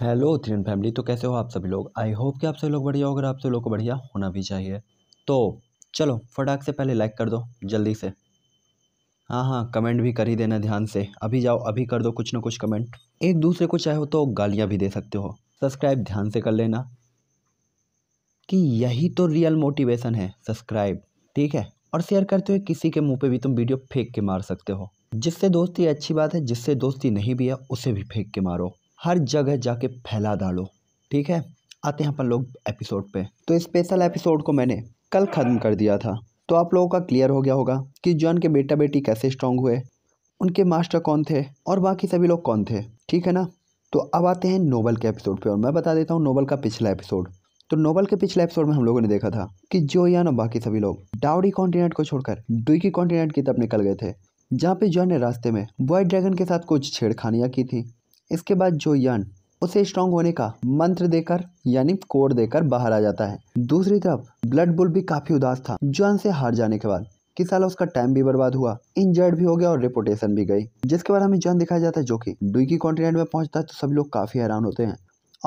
hello थ्रीन family तो कैसे हो आप सभी लोग आई होप कि आप सभी लोग बढ़िया होगा आप सभी लोग को बढ़िया होना भी चाहिए तो चलो फटाक से पहले लाइक कर दो जल्दी से हाँ हाँ कमेंट भी कर ही देना ध्यान से अभी जाओ अभी कर दो कुछ ना कुछ कमेंट एक दूसरे को चाहे हो तो गालियाँ भी दे सकते हो सब्सक्राइब ध्यान से कर लेना कि यही तो रियल मोटिवेशन है सब्सक्राइब ठीक है और शेयर करते हुए किसी के मुंह पे भी तुम वीडियो फेंक के मार सकते हो जिससे दोस्ती अच्छी बात है जिससे दोस्ती नहीं भी है उसे भी फेंक के मारो हर जगह जाके फैला डालो ठीक है आते हैं अपन लोग एपिसोड पे तो स्पेशल एपिसोड को मैंने कल ख़त्म कर दिया था तो आप लोगों का क्लियर हो गया होगा कि जॉन के बेटा बेटी कैसे स्ट्रांग हुए उनके मास्टर कौन थे और बाकी सभी लोग कौन थे ठीक है ना तो अब आते हैं नोबल के एपिसोड पे और मैं बता देता हूँ नोबल का पिछला एपिसोड तो नोबल के पिछले एपिसोड में हम लोगों ने देखा था कि या और बाकी सभी लोग डाउडी कॉन्टिनेंट को छोड़कर डुकी कॉन्टिनेंट की तरफ निकल गए थे जहाँ पे जॉन ने रास्ते में बॉय ड्रैगन के साथ कुछ छेड़खानियाँ की थी इसके बाद जो यन उसे स्ट्रांग होने का मंत्र देकर यानी कोड देकर बाहर आ जाता है दूसरी तरफ ब्लड बुल भी काफी उदास था जॉन से हार जाने के बाद कि उसका टाइम भी बर्बाद हुआ इंजर्ड भी हो गया और रिपोर्टेशन भी गई जिसके बाद हमें जॉन दिखाया जाता है जो कि डुकी कॉन्टिनेंट में पहुंचता है तो सभी लोग काफी हैरान होते हैं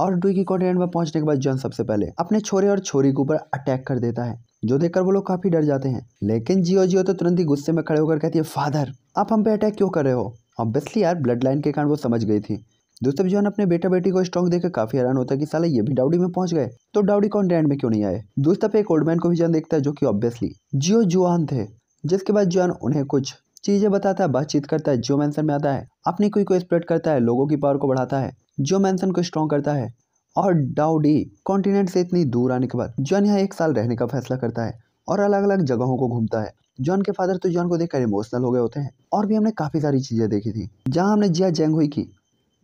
और डुकी कॉन्टिनेंट में पहुंचने के बाद जॉन सबसे पहले अपने छोरे और छोरी के ऊपर अटैक कर देता है जो देखकर वो लोग काफी डर जाते हैं लेकिन जियो जियो तो तुरंत ही गुस्से में खड़े होकर कहती है फादर आप हम पे अटैक क्यों कर रहे हो ऑब्वियसली यार ब्लड लाइन के कारण वो समझ गई थी दोस्तों अभी जॉन अपने बेटा बेटी को स्ट्रॉन्ग देखकर काफी हैरान होता है कि साला ये भी डाउडी में पहुंच गए तो डाउडी कौन कॉन्टेंट में क्यों नहीं आए दोस्तों एक ओल्ड मैन को भी जान देखता है जो कि ऑब्वियसली जियो जुआन थे जिसके बाद जुआन उन्हें कुछ चीजें बताता है बातचीत करता है जियो मैंसन में आता है अपनी कोई को स्प्रेड करता है लोगों की पावर को बढ़ाता है जियो मैंसन को स्ट्रॉन्ग करता है और डाउडी कॉन्टिनेंट से इतनी दूर आने के बाद जुआन यहाँ एक साल रहने का फैसला करता है और अलग अलग जगहों को घूमता है जॉन के फादर तो जॉन को देखकर इमोशनल हो गए होते हैं और भी हमने काफ़ी सारी चीज़ें देखी थी जहाँ हमने जिया हुई की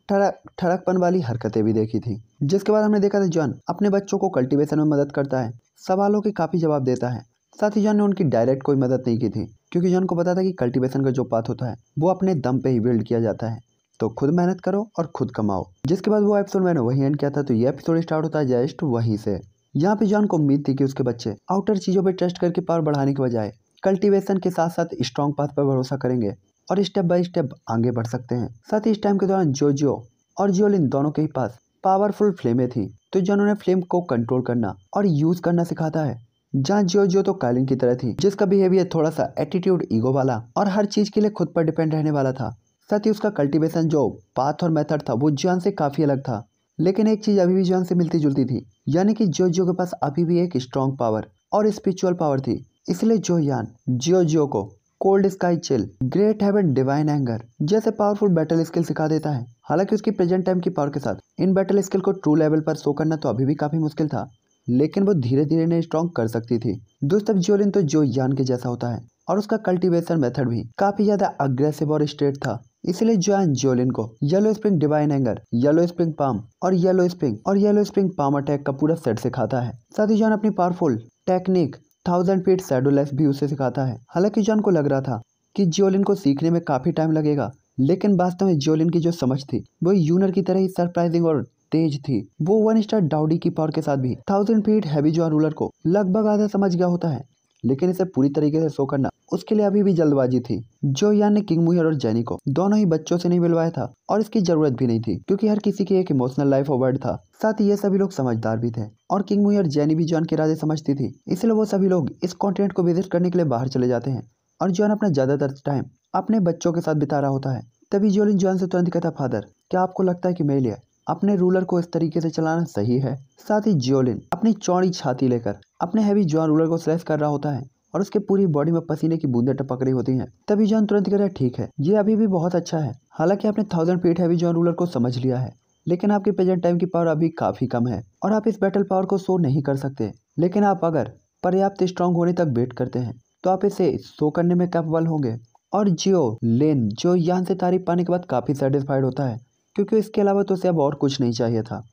ठड़क ठड़कपन वाली हरकतें भी देखी थी जिसके बाद हमने देखा था जॉन अपने बच्चों को कल्टिवेशन में मदद करता है सवालों के काफ़ी जवाब देता है साथ ही जॉन ने उनकी डायरेक्ट कोई मदद नहीं की थी क्योंकि जॉन को पता था कि कल्टिवेशन का जो पाथ होता है वो अपने दम पे ही बिल्ड किया जाता है तो खुद मेहनत करो और खुद कमाओ जिसके बाद वो एपिसोड मैंने वही एंड किया था तो ये एपिसोड स्टार्ट होता है जस्ट वहीं से यहाँ पे जॉन को उम्मीद थी कि उसके बच्चे आउटर चीज़ों पर ट्रस्ट करके पावर बढ़ाने के बजाय कल्टीवेशन के साथ साथ स्ट्रॉन्ग पाथ पर भरोसा करेंगे और स्टेप बाय स्टेप आगे बढ़ सकते हैं साथ ही इस टाइम के दौरान जोजियो और जियोलिन दोनों के ही पास पावरफुल फ्लेमें थी तो जिन्होंने फ्लेम को कंट्रोल करना और यूज करना सिखाता है जहाँ जियो जियो तो कालिन की तरह थी जिसका बिहेवियर थोड़ा सा एटीट्यूड ईगो वाला और हर चीज के लिए खुद पर डिपेंड रहने वाला था साथ ही उसका कल्टीवेशन जो पाथ और मेथड था वो ज्वान से काफी अलग था लेकिन एक चीज अभी भी ज्वान से मिलती जुलती थी यानी कि जियो जियो के पास अभी भी एक स्ट्रॉन्ग पावर और स्पिरिचुअल पावर थी इसलिए जोयान जियो को cold sky chill great heaven divine anger जैसे पावरफुल बैटल स्किल सिखा देता है हालांकि उसकी प्रेजेंट टाइम की पावर के साथ इन बैटल स्किल को ट्रू लेवल पर शो करना तो अभी भी काफी मुश्किल था लेकिन वो धीरे धीरे इन्हें स्ट्रॉन्ग कर सकती थी दोस्तों जियोलिन तो जो यान के जैसा होता है और उसका कल्टीवेशन मेथड भी काफी ज्यादा अग्रेसिव और स्ट्रेट था इसलिए जॉन जियोलिन को yellow spring divine anger yellow spring palm और येलो स्प्रिंग और येलो स्प्रिंग पाम अटैक का पूरा सेट सिखाता है साथ ही जॉन अपनी powerful technique thousand feet shadow life भी उसे सिखाता है हालांकि जॉन को लग रहा था कि जियोलिन को सीखने में काफ़ी टाइम लगेगा लेकिन वास्तव में जियोलिन की जो समझ थी वो यूनर की तरह ही सरप्राइजिंग और तेज थी वो वन स्टार डाउडी की पावर के साथ भी थाउजेंड फीट हैवी जॉन रूलर को लगभग आधा समझ गया होता है लेकिन इसे पूरी तरीके से शो करना उसके लिए अभी भी जल्दबाजी थी जो यान ने किंग मुहर और जैनी को दोनों ही बच्चों से नहीं मिलवाया था और इसकी जरूरत भी नहीं थी क्योंकि हर किसी की एक इमोशनल लाइफ अवर्ड था साथ ही ये सभी लोग समझदार भी थे और किंग मुहर जैनी भी जॉन के इरादे समझती थी इसलिए वो सभी लोग इस कॉन्टिनेंट को विजिट करने के लिए बाहर चले जाते हैं और जॉन अपना ज्यादातर टाइम अपने बच्चों के साथ बिता रहा होता है तभी जोलिन जॉन से तुरंत कहता फादर क्या आपको लगता है कि मेरे लिए अपने रूलर को इस तरीके से चलाना सही है साथ ही जियोलिन अपनी चौड़ी छाती लेकर अपने हैवी जॉन रूलर को स्लैश कर रहा होता है और उसके पूरी बॉडी में पसीने की बूंदे टपक रही होती हैं तभी जॉन तुरंत कहता ठीक है ये अभी भी बहुत अच्छा है हालांकि आपने थाउजेंड फीट हैवी जॉन रूलर को समझ लिया है लेकिन आपके प्रेजेंट टाइम की पावर अभी काफ़ी कम है और आप इस बैटल पावर को शो नहीं कर सकते लेकिन आप अगर पर्याप्त स्ट्रांग होने तक वेट करते हैं तो आप इसे शो करने में कैपेबल होंगे और जियो लेन जो यहाँ से तारीफ पाने के बाद काफ़ी सेटिस्फाइड होता है क्योंकि इसके अलावा तो उसे अब और कुछ नहीं चाहिए था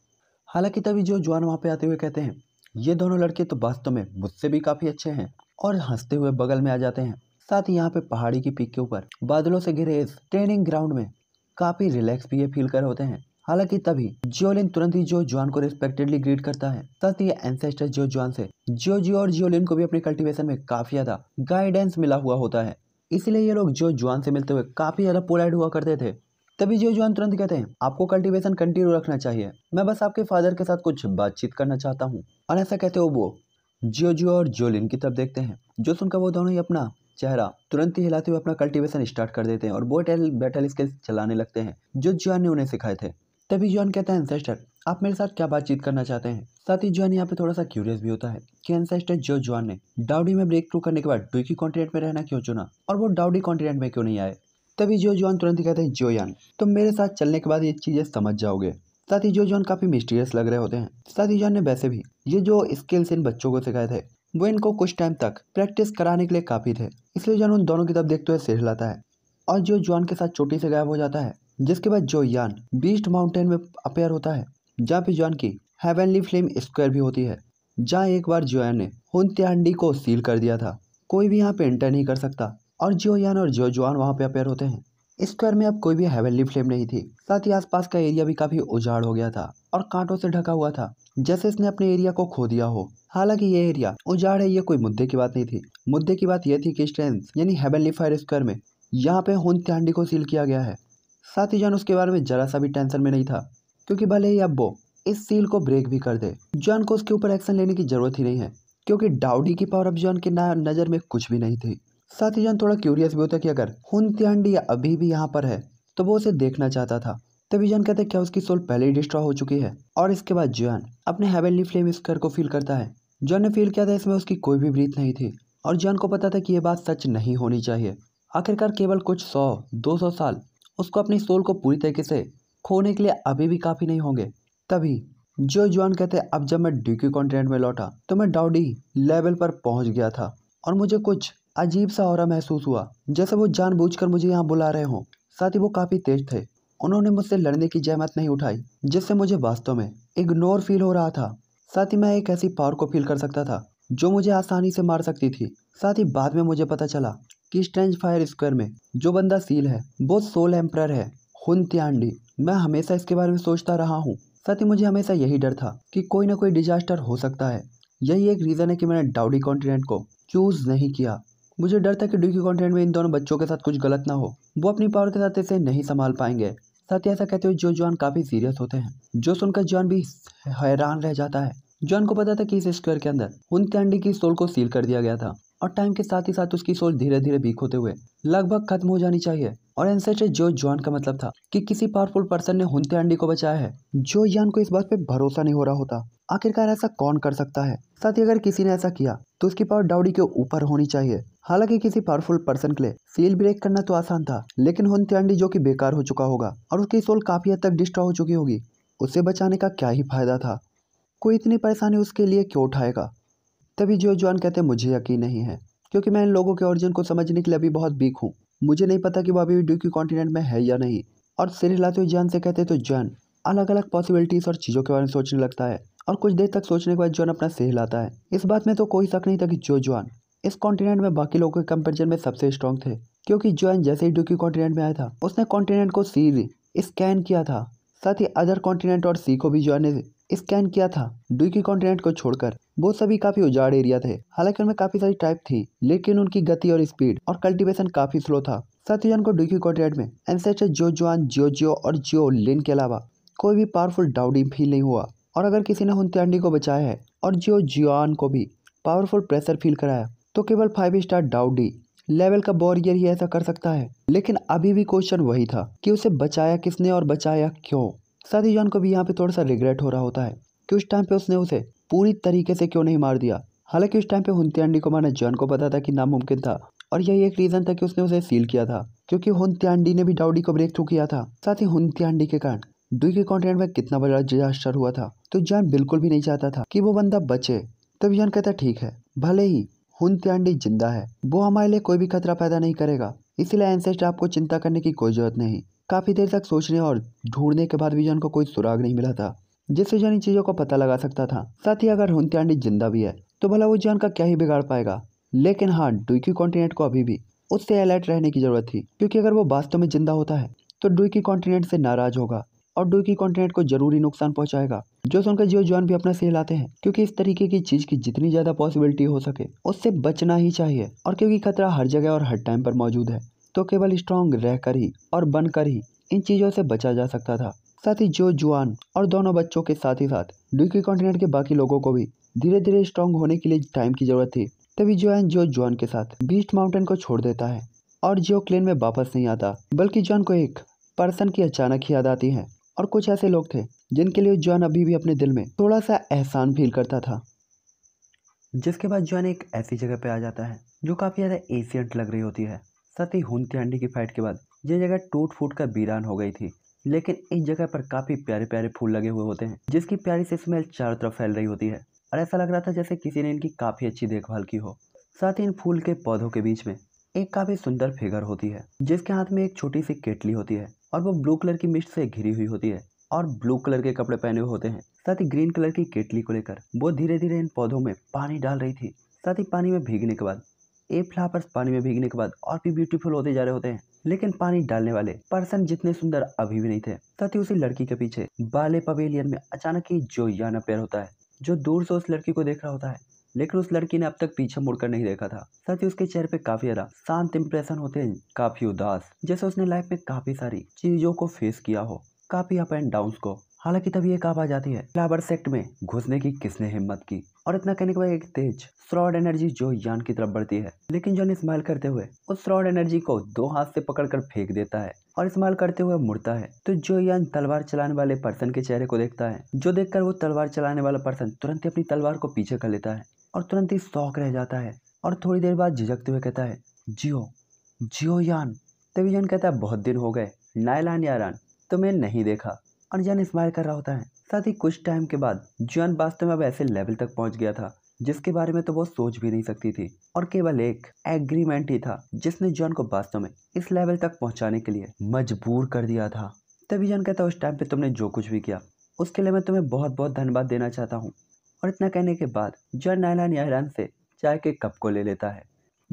हालांकि तभी जो जवान वहाँ पे आते हुए कहते हैं ये दोनों लड़के तो वास्तव में मुझसे भी काफ़ी अच्छे हैं और हंसते हुए बगल में आ जाते हैं साथ ही यहाँ पे पहाड़ी की पीक के ऊपर बादलों से घिरे इस ट्रेनिंग ग्राउंड में काफ़ी रिलैक्स भी ये फील कर होते हैं हालांकि तभी जियोलिन तुरंत ही जो जॉन को रिस्पेक्टेडली ग्रीट करता है साथ ही एंसेस्टर जो जॉन से जियो जियो और जियोलिन को भी अपने कल्टीवेशन में काफी ज्यादा गाइडेंस मिला हुआ होता है इसलिए ये लोग जो जुआन से मिलते हुए काफी ज्यादा पोलाइट हुआ करते थे तभी जियो जवान तुरंत कहते हैं आपको कल्टीवेशन कंटिन्यू रखना चाहिए मैं बस आपके फादर के साथ कुछ बातचीत करना चाहता हूँ और ऐसा कहते हो वो जियो जियो और जोलिन की तरफ देखते हैं जो सुनकर वो दोनों ही अपना चेहरा तुरंत ही हिलाते हुए अपना कल्टीवेशन स्टार्ट कर देते हैं और वो बैटल स्किल चलाने लगते हैं जो जुआन ने उन्हें सिखाए थे तभी जुआन कहता है एंसेस्टर आप मेरे साथ क्या बातचीत करना चाहते हैं साथ ही जुआन यहाँ पे थोड़ा सा क्यूरियस भी होता है कि एंसेस्टर जो जुआन ने डाउडी में ब्रेक थ्रू करने के बाद डुकी कॉन्टिनेंट में रहना क्यों चुना और वो डाउडी कॉन्टिनेंट में क्यों नहीं आए तभी जो जॉन तुरंत कहते हैं जो यान तुम तो मेरे साथ चलने के बाद ये चीज़ें समझ जाओगे साथ ही जो जॉन काफ़ी मिस्टीरियस लग रहे होते हैं साथ ही जॉन ने वैसे भी ये जो स्किल्स इन बच्चों को सिखाए थे वो इनको कुछ टाइम तक प्रैक्टिस कराने के लिए काफ़ी थे इसलिए जॉन उन दोनों की तरफ देखते हुए सिर हिलाता है और जो जॉन के साथ चोटी से गायब हो जाता है जिसके बाद जो यान बीस्ट माउंटेन में अपेयर होता है जहाँ पे जॉन की हेवनली फ्लेम स्क्वायर भी होती है जहाँ एक बार जोयान ने हुन त्यांडी को सील कर दिया था कोई भी यहाँ पे एंटर नहीं कर सकता और यान और जियो जवान वहाँ पे अपेयर होते हैं स्क्वायर में अब कोई भी हेवनली फ्लेम नहीं थी साथ ही आसपास का एरिया भी काफी उजाड़ हो गया था और कांटों से ढका हुआ था जैसे इसने अपने एरिया को खो दिया हो हालांकि ये एरिया उजाड़ है ये कोई मुद्दे की बात नहीं थी मुद्दे की बात यह थी कि स्ट्रेंथ यानी हेवनली फायर स्क्वायर में यहाँ पे होन त्यांडी को सील किया गया है साथ ही जान उसके बारे में जरा सा भी टेंशन में नहीं था क्योंकि भले ही वो इस सील को ब्रेक भी कर दे जॉन को उसके ऊपर एक्शन लेने की जरूरत ही नहीं है क्योंकि डाउडी की पावर अब जॉन की नजर में कुछ भी नहीं थी साथ ही जान थोड़ा क्यूरियस भी होता कि अगर हुन त्यांडी अभी भी यहाँ पर है तो वो उसे देखना चाहता था तभी जान कहते है क्या उसकी सोल पहले ही डिस्ट्रॉय हो चुकी है और इसके बाद जॉन अपने हेवनली फ्लेम स्कर को फील करता है जॉन ने फील किया था इसमें उसकी कोई भी ब्रीथ नहीं थी और जॉन को पता था कि ये बात सच नहीं होनी चाहिए आखिरकार केवल कुछ सौ दो सौ साल उसको अपनी सोल को पूरी तरीके से खोने के लिए अभी भी काफ़ी नहीं होंगे तभी जो जॉन कहते अब जब मैं ड्यूकी कॉन्टिनेंट में लौटा तो मैं डाउडी लेवल पर पहुंच गया था और मुझे कुछ अजीब सा और महसूस हुआ जैसे वो जानबूझकर मुझे यहाँ बुला रहे हों साथ ही वो काफ़ी तेज थे उन्होंने मुझसे लड़ने की जहमत नहीं उठाई जिससे मुझे वास्तव में इग्नोर फील हो रहा था साथ ही मैं एक ऐसी पावर को फील कर सकता था जो मुझे आसानी से मार सकती थी साथ ही बाद में मुझे पता चला कि स्ट्रेंज फायर स्क्वायर में जो बंदा सील है वो सोल एम्प्रर है हुन त्यांडी मैं हमेशा इसके बारे में सोचता रहा हूँ साथ ही मुझे हमेशा यही डर था कि कोई ना कोई डिजास्टर हो सकता है यही एक रीज़न है कि मैंने डाउडी कॉन्टिनेंट को चूज़ नहीं किया मुझे डर था कि ड्यू कॉन्टेंट में इन दोनों बच्चों के साथ कुछ गलत ना हो वो अपनी पावर के साथ इसे नहीं संभाल पाएंगे साथ ही ऐसा कहते हुए जो जॉन काफ़ी सीरियस होते हैं जो सुनकर जॉन भी हैरान रह जाता है जॉन को पता था कि इस स्क्वायर के अंदर उनके अंडे की सोल को सील कर दिया गया था और टाइम के साथ ही साथ उसकी सोच धीरे धीरे वीक होते हुए लगभग खत्म हो जानी चाहिए और से जो जॉन का मतलब था कि किसी पावरफुल पर्सन ने हुनते अंडी को बचाया है जो यान को इस बात पे भरोसा नहीं हो रहा होता आखिरकार ऐसा कौन कर सकता है साथ ही अगर किसी ने ऐसा किया तो उसकी पावर डाउडी के ऊपर होनी चाहिए हालांकि किसी पावरफुल पर्सन के लिए सील ब्रेक करना तो आसान था लेकिन हुन अंडी जो की बेकार हो चुका होगा और उसकी सोल काफी हद तक डिस्ट्रॉ हो चुकी होगी उससे बचाने का क्या ही फायदा था कोई इतनी परेशानी उसके लिए क्यों उठाएगा तभी जो जॉन कहते मुझे यकीन नहीं है क्योंकि मैं इन लोगों के ओरिजिन को समझने के लिए अभी बहुत वीक हूँ मुझे नहीं पता कि वो अभी ड्यूकी कॉन्टिनेंट में है या नहीं और सिर हिलाते हुए जॉन से कहते तो जॉन अलग अलग पॉसिबिलिटीज़ और चीज़ों के बारे में सोचने लगता है और कुछ देर तक सोचने के बाद जॉन अपना सिर हिलाता है इस बात में तो कोई शक नहीं था कि जो जॉन इस कॉन्टिनेंट में बाकी लोगों के कंपेरिजन में सबसे स्ट्रॉन्ग थे क्योंकि जॉन जैसे ही ड्यूकी कॉन्टिनेंट में आया था उसने कॉन्टिनेंट को सीर स्कैन किया था साथ ही अदर कॉन्टिनेंट और सी को भी जॉन ने स्कैन किया था ड्यूकी कॉन्टिनेंट को छोड़कर वो सभी काफी उजाड़ एरिया थे हालांकि उनमें काफी सारी टाइप थी लेकिन उनकी गति और स्पीड और कल्टीवेशन काफी स्लो था सत्यजन को ड्यूकी कॉन्टिनेंट में एनसेचर जो जुआन जियो जियो और जियो लिन के अलावा कोई भी पावरफुल डाउडी फील नहीं हुआ और अगर किसी ने हुतियांडी को बचाया है और जियो जियोन को भी पावरफुल प्रेशर फील कराया तो केवल फाइव स्टार डाउडी लेवल का बॉरियर ही ऐसा कर सकता है लेकिन अभी भी क्वेश्चन वही था कि उसे बचाया किसने और बचाया क्यों साथ ही जॉन को भी यहाँ पे थोड़ा सा रिग्रेट हो रहा होता है कि उस टाइम पे उसने उसे पूरी तरीके से क्यों नहीं मार दिया हालांकि उस टाइम पे हुनत्यांडी को मारना जॉन को पता था कि नामुमकिन था और यही एक रीजन था कि उसने उसे सील किया था क्योंकि हुनत्यांडी ने भी डाउडी को ब्रेक थ्रू किया था साथ ही हुनत्यांडी के कारण दुई के कॉन्टिनेंट में कितना बड़ा डिजास्टर हुआ था तो जॉन बिल्कुल भी नहीं चाहता था कि वो बंदा बचे तब जॉन कहता ठीक है भले ही हुनत्यांडी जिंदा है वो हमारे लिए कोई भी खतरा पैदा नहीं करेगा इसलिए एनसेस्ट आपको चिंता करने की कोई जरूरत नहीं काफ़ी देर तक सोचने और ढूंढने के बाद भी जॉन को कोई सुराग नहीं मिला था जिससे जॉन इन चीज़ों का पता लगा सकता था साथ ही अगर हुनती आंटी जिंदा भी है तो भला वो जॉन का क्या ही बिगाड़ पाएगा लेकिन हाँ डुकी कॉन्टिनेंट को अभी भी उससे अलर्ट रहने की जरूरत थी क्योंकि अगर वो वास्तव में जिंदा होता है तो डुकी कॉन्टिनेंट से नाराज होगा और डुकी कॉन्टिनेंट को जरूरी नुकसान पहुंचाएगा जो सुनकर जियो जॉन भी अपना सेल आते हैं क्योंकि इस तरीके की चीज की जितनी ज्यादा पॉसिबिलिटी हो सके उससे बचना ही चाहिए और क्योंकि खतरा हर जगह और हर टाइम पर मौजूद है तो केवल स्ट्रांग रहकर ही और बनकर ही इन चीज़ों से बचा जा सकता था साथ ही जो जुआन और दोनों बच्चों के साथ ही साथ ड्यूकी कॉन्टिनेंट के बाकी लोगों को भी धीरे धीरे स्ट्रांग होने के लिए टाइम की जरूरत थी तभी जोएन जो जुआन के साथ बीस्ट माउंटेन को छोड़ देता है और जियो क्लेन में वापस नहीं आता बल्कि जॉन को एक पर्सन की अचानक ही याद आती है और कुछ ऐसे लोग थे जिनके लिए जॉन अभी भी अपने दिल में थोड़ा सा एहसान फील करता था जिसके बाद जॉन एक ऐसी जगह पे आ जाता है जो काफ़ी ज़्यादा एशियंट लग रही होती है साथ ही हुनत्यांडी की फाइट के बाद ये जगह टूट फूट का बीरान हो गई थी लेकिन इस जगह पर काफ़ी प्यारे प्यारे फूल लगे हुए होते हैं जिसकी प्यारी से स्मेल चारों तरफ फैल रही होती है और ऐसा लग रहा था जैसे किसी ने इनकी काफ़ी अच्छी देखभाल की हो साथ ही इन फूल के पौधों के बीच में एक काफ़ी सुंदर फिगर होती है जिसके हाथ में एक छोटी सी केटली होती है और वो ब्लू कलर की मिस्ट से घिरी हुई होती है और ब्लू कलर के कपड़े पहने हुए होते हैं साथ ही ग्रीन कलर की केटली को लेकर वो धीरे धीरे इन पौधों में पानी डाल रही थी साथ ही पानी में भीगने के बाद ये फ्लावर्स पानी में भीगने के बाद और भी ब्यूटीफुल होते जा रहे होते हैं लेकिन पानी डालने वाले पर्सन जितने सुंदर अभी भी नहीं थे साथ ही उसी लड़की के पीछे बाले पवेलियन में अचानक ही जो याना पेयर होता है जो दूर से उस लड़की को देख रहा होता है लेकिन उस लड़की ने अब तक पीछे मुड़कर नहीं देखा था साथ ही उसके चेहरे पे काफी ज्यादा शांत इम्प्रेशन होते हैं काफी उदास जैसे उसने लाइफ में काफी सारी चीजों को फेस किया हो काफी अप एंड डाउन को हालांकि तभी एक आवाज आती है फ्लावर सेक्ट में घुसने की किसने हिम्मत की और इतना कहने के बाद एक तेज फ्रॉड एनर्जी जो यान की तरफ बढ़ती है लेकिन जॉन स्माइल करते हुए उस फ्रॉड एनर्जी को दो हाथ से पकड़कर फेंक देता है और इस्तेमाल करते हुए मुड़ता है तो जो यान तलवार चलाने वाले पर्सन के चेहरे को देखता है जो देखकर वो तलवार चलाने वाला पर्सन तुरंत ही अपनी तलवार को पीछे कर लेता है और तुरंत ही शौक रह जाता है और थोड़ी देर बाद झिझकते हुए कहता है जियो जियो यान तभी यान कहता है बहुत दिन हो गए नायलान यारान तुम्हें नहीं देखा और जन स्माइल कर रहा होता है साथ ही कुछ टाइम के बाद जॉन वास्तव में अब ऐसे लेवल तक पहुंच गया था जिसके बारे में तो वो सोच भी नहीं सकती थी और केवल एक एग्रीमेंट ही था जिसने जॉन को वास्तव में इस लेवल तक पहुंचाने के लिए मजबूर कर दिया था तभी जॉन कहता उस टाइम पे तुमने जो कुछ भी किया उसके लिए मैं तुम्हें बहुत बहुत धन्यवाद देना चाहता हूँ और इतना कहने के बाद जॉन नायलान याहरान से चाय के कप को ले लेता है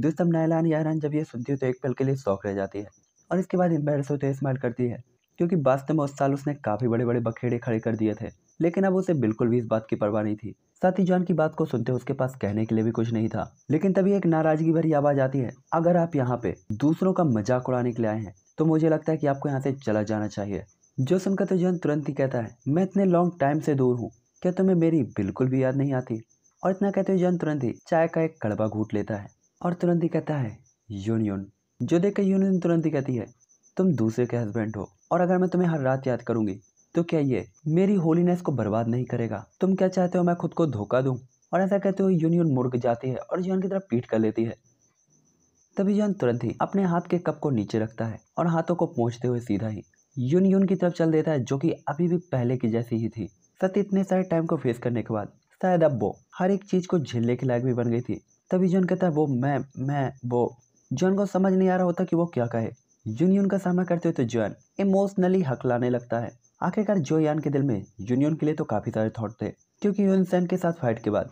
दोस्तों नायलान याहरान जब ये सुनती है तो एक पल के लिए शौक रह जाती है और इसके बाद एम्बेरस होते स्माइल करती है क्योंकि वास्तव में उस साल उसने काफ़ी बड़े बड़े बखेड़े खड़े कर दिए थे लेकिन अब उसे बिल्कुल भी इस बात की परवाह नहीं थी साथ ही जॉन की बात को सुनते उसके पास कहने के लिए भी कुछ नहीं था लेकिन तभी एक नाराजगी भरी आवाज आती है अगर आप यहाँ पे दूसरों का मजाक उड़ाने के लिए आए हैं तो मुझे लगता है कि आपको यहाँ से चला जाना चाहिए जो सुनकर तो जॉन तुरंत ही कहता है मैं इतने लॉन्ग टाइम से दूर हूँ क्या तुम्हें मेरी बिल्कुल भी याद नहीं आती और इतना कहते हुए जॉन तुरंत ही चाय का एक कड़वा घूट लेता है और तुरंत ही कहता है यूनियन जो देख कर यूनियन तुरंत ही कहती है तुम दूसरे के हस्बैंड हो और अगर मैं तुम्हें हर रात याद करूंगी तो क्या ये मेरी होलीनेस को बर्बाद नहीं करेगा तुम क्या चाहते हो मैं खुद को धोखा दूँ और ऐसा कहते हो यूनियन मुड़ जाती है और जॉन की तरफ पीट कर लेती है तभी जॉन तुरंत ही अपने हाथ के कप को नीचे रखता है और हाथों को पहुँचते हुए सीधा ही यूनियन की तरफ चल देता है जो कि अभी भी पहले की जैसी ही थी सत्य इतने सारे टाइम को फेस करने के बाद शायद अब वो हर एक चीज़ को झेलने के लायक भी बन गई थी तभी जॉन कहता है वो मैं मैं वो जॉन को समझ नहीं आ रहा होता कि वो क्या कहे यूनियन का सामना करते हुए तो जोयान इमोशनली हकलाने लगता है आखिरकार जो यान के दिल में यूनियन के लिए तो काफ़ी सारे थॉट थे क्योंकि यूनसेन के साथ फाइट के बाद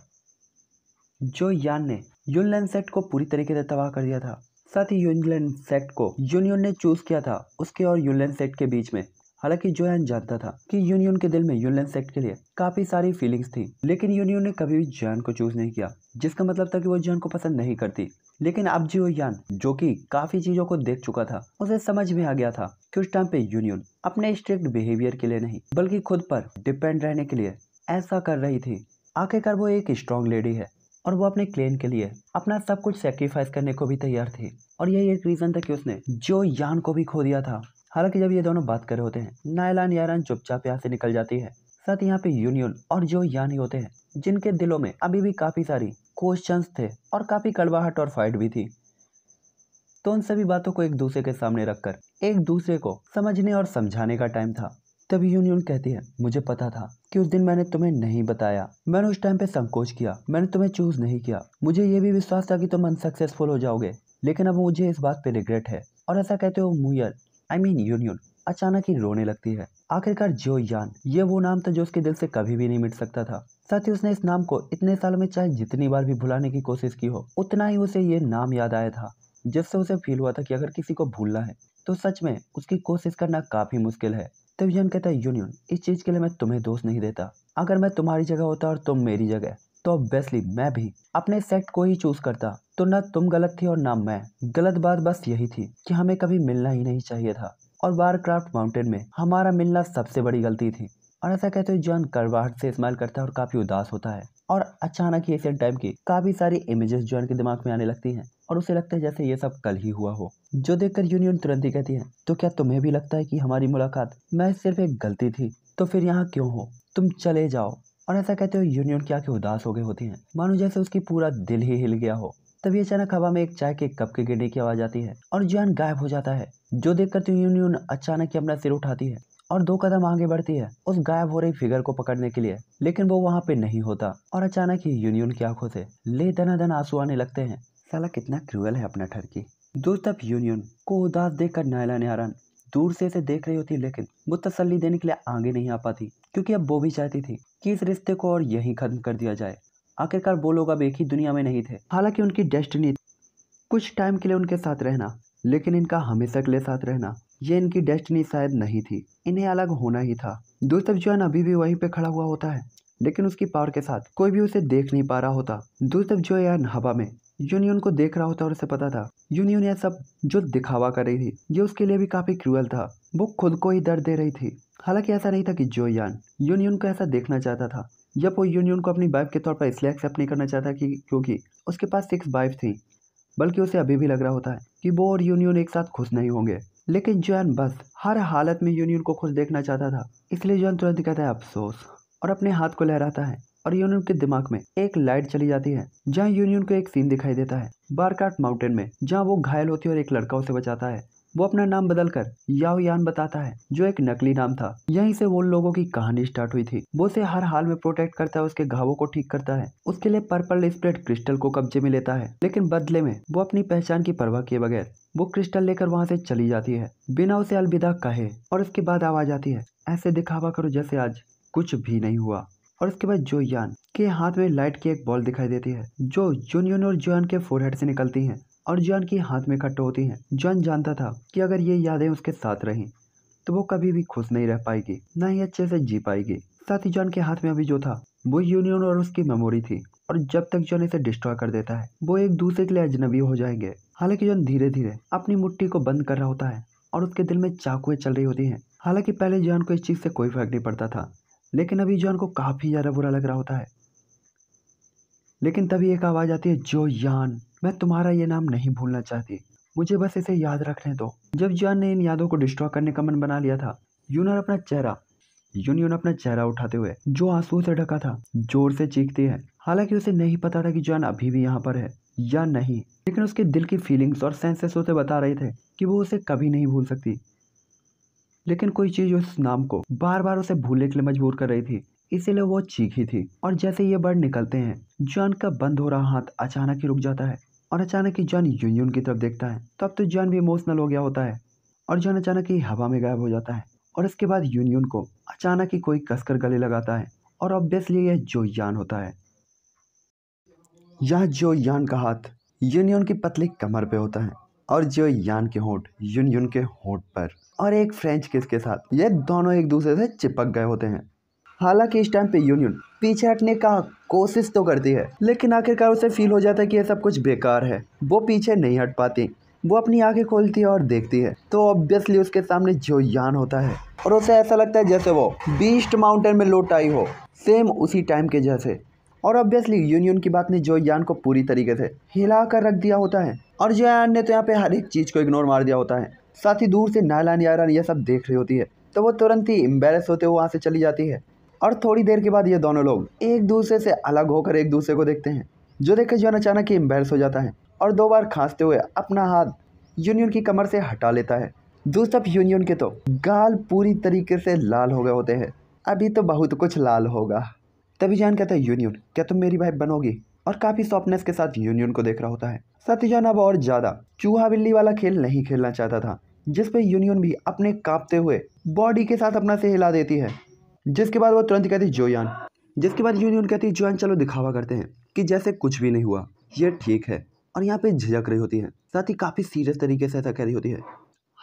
जो यान ने यूनलैंड यूनलैंडसेट को पूरी तरीके से तबाह कर दिया था साथ ही यूनलैंड यूनलैंडसेट को यूनियन ने चूज किया था उसके और यूनलैंड यूनलैंडसेट के बीच में हालांकि जो यान जानता था कि यूनियन के दिल में यूनलैंड सेक्ट के लिए काफी सारी फीलिंग्स थी लेकिन यूनियन ने कभी भी जॉन को चूज नहीं किया जिसका मतलब था कि वो जॉन को पसंद नहीं करती लेकिन अब जियो यान जो कि काफी चीजों को देख चुका था उसे समझ में आ गया था कि उस टाइम पे यूनियन अपने स्ट्रिक्ट बिहेवियर के लिए नहीं बल्कि खुद पर डिपेंड रहने के लिए ऐसा कर रही थी आखिरकार वो एक स्ट्रांग लेडी है और वो अपने क्लेन के लिए अपना सब कुछ सेक्रीफाइस करने को भी तैयार थी और यही एक रीजन था कि उसने जो यान को भी खो दिया था हालांकि जब ये दोनों बात कर रहे होते हैं नायलान यारान चुपचाप यहाँ से निकल जाती है साथ यहाँ पे यूनियन और जो यान ही होते हैं जिनके दिलों में अभी भी काफी सारी क्वेश्चंस थे और काफ़ी कड़वाहट और फाइट भी थी तो उन सभी बातों को एक दूसरे के सामने रखकर एक दूसरे को समझने और समझाने का टाइम था तभी यूनियन कहती है मुझे पता था कि उस दिन मैंने तुम्हें नहीं बताया मैंने उस टाइम पे संकोच किया मैंने तुम्हें चूज नहीं किया मुझे ये भी विश्वास था कि तुम अनसक्सेसफुल हो जाओगे लेकिन अब मुझे इस बात पे रिग्रेट है और ऐसा कहते हो मुयर आई मीन यूनियन अचानक ही रोने लगती है आखिरकार जो यान ये वो नाम था जो उसके दिल से कभी भी नहीं मिट सकता था साथ ही उसने इस नाम को इतने सालों में चाहे जितनी बार भी भुलाने की कोशिश की हो उतना ही उसे ये नाम याद आया था जिससे उसे फील हुआ था कि अगर किसी को भूलना है तो सच में उसकी कोशिश करना काफ़ी मुश्किल है तब कहता है यूनियन इस चीज़ के लिए मैं तुम्हें दोष नहीं देता अगर मैं तुम्हारी जगह होता और तुम मेरी जगह तो ऑब्वियसली मैं भी अपने सेक्ट को ही चूज करता तो ना तुम गलत थी और ना मैं गलत बात बस यही थी कि हमें कभी मिलना ही नहीं चाहिए था और बारक्राफ्ट माउंटेन में हमारा मिलना सबसे बड़ी गलती थी और ऐसा कहते हुए जॉन करवाहट से स्माइल करता है और काफ़ी उदास होता है और अचानक ही ऐसे टाइम की काफ़ी सारी इमेजेस जॉन के दिमाग में आने लगती हैं और उसे लगता है जैसे ये सब कल ही हुआ हो जो देखकर यूनियन तुरंत ही कहती है तो क्या तुम्हें भी लगता है कि हमारी मुलाकात मैं सिर्फ एक गलती थी तो फिर यहाँ क्यों हो तुम चले जाओ और ऐसा कहते हुए यूनियन की आंखें उदास हो गए होती हैं मानो जैसे उसकी पूरा दिल ही हिल गया हो तभी अचानक हवा में एक चाय के कप के गिरने की आवाज आती है और जॉन गायब हो जाता है जो देखकर तो यूनियन अचानक ही अपना सिर उठाती है और दो कदम आगे बढ़ती है उस गायब हो रही फिगर को पकड़ने के लिए लेकिन वो वहाँ पे नहीं होता और अचानक ही यूनियन की आंखों से ले दना दन आंसू आने लगते हैं साला कितना क्रूअल है अपना ठरकी दूर तब यूनियन को उदास कर नायला ने दूर से इसे देख रही होती लेकिन वो तसली देने के लिए आगे नहीं आ पाती क्योंकि अब वो भी चाहती थी कि इस रिश्ते को और यही खत्म कर दिया जाए आखिरकार वो लोग अब एक ही दुनिया में नहीं थे हालांकि उनकी डेस्टिनी कुछ टाइम के लिए उनके साथ रहना लेकिन इनका हमेशा के लिए साथ रहना ये इनकी डेस्टनी शायद नहीं थी इन्हें अलग होना ही था दूसरा जॉन अभी भी वहीं पे खड़ा हुआ होता है लेकिन उसकी पावर के साथ कोई भी उसे देख नहीं पा रहा होता दूसरा जो हवा में यूनियन को देख रहा होता और उसे पता था यूनियन यह सब जो दिखावा कर रही थी ये उसके लिए भी काफी क्रूअल था वो खुद को ही दर्द दे रही थी हालांकि ऐसा नहीं था कि जो यान यूनियन को ऐसा देखना चाहता था जब वो यूनियन को अपनी वाइफ के तौर पर इसलिए एक्सेप्ट नहीं करना चाहता कि क्योंकि उसके पास सिक्स वाइफ थी बल्कि उसे अभी भी लग रहा होता है कि वो और यूनियन एक साथ खुश नहीं होंगे लेकिन जॉन बस हर हालत में यूनियन को खुश देखना चाहता था इसलिए जॉन तुरंत कहता है अफसोस और अपने हाथ को लहराता है और यूनियन के दिमाग में एक लाइट चली जाती है जहाँ यूनियन को एक सीन दिखाई देता है बारकाट माउंटेन में जहाँ वो घायल होती है और एक लड़का उसे बचाता है वो अपना नाम बदलकर याओ यान बताता है जो एक नकली नाम था यहीं से वो लोगों की कहानी स्टार्ट हुई थी वो उसे हर हाल में प्रोटेक्ट करता है उसके घावों को ठीक करता है उसके लिए पर्पल स्प्रेड क्रिस्टल को कब्जे में लेता है लेकिन बदले में वो अपनी पहचान की परवाह किए बगैर वो क्रिस्टल लेकर वहाँ से चली जाती है बिना उसे अलविदा कहे और उसके बाद आवाज आती है ऐसे दिखावा करो जैसे आज कुछ भी नहीं हुआ और उसके बाद यान के हाथ में लाइट की एक बॉल दिखाई देती है जो जुनियन और जोयान के फोरहेड से निकलती है और जॉन की हाथ में इकट्ठा होती हैं जॉन जानता था कि अगर ये यादें उसके साथ रहें तो वो कभी भी खुश नहीं रह पाएगी ना ही अच्छे से जी पाएगी साथ ही जॉन के हाथ में अभी जो था वो यूनियन और उसकी मेमोरी थी और जब तक जॉन इसे डिस्ट्रॉय कर देता है वो एक दूसरे के लिए अजनबी हो जाएंगे हालांकि जॉन धीरे धीरे अपनी मुट्ठी को बंद कर रहा होता है और उसके दिल में चाकुएं चल रही होती हैं हालांकि पहले जॉन को इस चीज़ से कोई फर्क नहीं पड़ता था लेकिन अभी जॉन को काफ़ी ज़्यादा बुरा लग रहा होता है लेकिन तभी एक आवाज़ आती है जो यान मैं तुम्हारा ये नाम नहीं भूलना चाहती मुझे बस इसे याद रखने दो जब जान ने इन यादों को डिस्ट्रॉय करने का मन बना लिया था यूनर अपना चेहरा यूनियन अपना चेहरा उठाते हुए जो आंसू से ढका था जोर से चीखती है हालांकि उसे नहीं पता था कि जान अभी भी यहाँ पर है या नहीं लेकिन उसके दिल की फीलिंग्स और सेंसेस उसे बता रहे थे कि वो उसे कभी नहीं भूल सकती लेकिन कोई चीज़ उस नाम को बार बार उसे भूलने के लिए मजबूर कर रही थी इसीलिए वो चीखी थी और जैसे ये बर्ड निकलते हैं जॉन का बंद हो रहा हाथ अचानक ही रुक जाता है और अचानक ही जॉन यूनियन की तरफ देखता है तब तो जॉन भी इमोशनल हो गया होता है और जॉन अचानक ही हवा में गायब हो जाता है और इसके बाद यूनियन को अचानक ही कोई कसकर गले लगाता है और ऑब्वियसली यह जो यान होता है यहाँ जो यान का हाथ यूनियन की पतली कमर पे होता है और जो यान के होंठ यूनियन के होंठ पर और एक फ्रेंच किस के साथ ये दोनों एक दूसरे से चिपक गए होते हैं हालांकि इस टाइम पे यूनियन पीछे हटने का कोशिश तो करती है लेकिन आखिरकार उसे फील हो जाता है कि यह सब कुछ बेकार है वो पीछे नहीं हट पाती वो अपनी आंखें खोलती है और देखती है तो ऑब्वियसली उसके सामने जो यान होता है और उसे ऐसा लगता है जैसे वो बीस्ट माउंटेन में लौट आई हो सेम उसी टाइम के जैसे और ऑब्वियसली यूनियन की बात ने जो यान को पूरी तरीके से हिला कर रख दिया होता है और जो यान ने तो यहाँ पे हर एक चीज़ को इग्नोर मार दिया होता है साथ ही दूर से नायलान यारान यह सब देख रही होती है तो वो तुरंत ही एम्बेरस होते हुए वहाँ से चली जाती है और थोड़ी देर के बाद ये दोनों लोग एक दूसरे से अलग होकर एक दूसरे को देखते हैं जो देखकर जॉन अचानक ही एम्बेरस हो जाता है और दो बार खांसते हुए अपना हाथ यूनियन की कमर से हटा लेता है दूसरा यूनियन के तो गाल पूरी तरीके से लाल हो गए होते हैं अभी तो बहुत कुछ लाल होगा तभी जान कहता है यूनियन क्या तुम मेरी भाई बनोगी और काफ़ी सॉफ्टनेस के साथ यूनियन को देख रहा होता है सत्यजान अब और ज़्यादा चूहा बिल्ली वाला खेल नहीं खेलना चाहता था जिसपे यूनियन भी अपने कांपते हुए बॉडी के साथ अपना से हिला देती है जिसके बाद वो तुरंत कहती है जोयान जिसके बाद यूनियन कहती है जोयान चलो दिखावा करते हैं कि जैसे कुछ भी नहीं हुआ ये ठीक है और यहाँ पे झिझक रही होती है साथ ही काफ़ी सीरियस तरीके से ऐसा कह रही होती है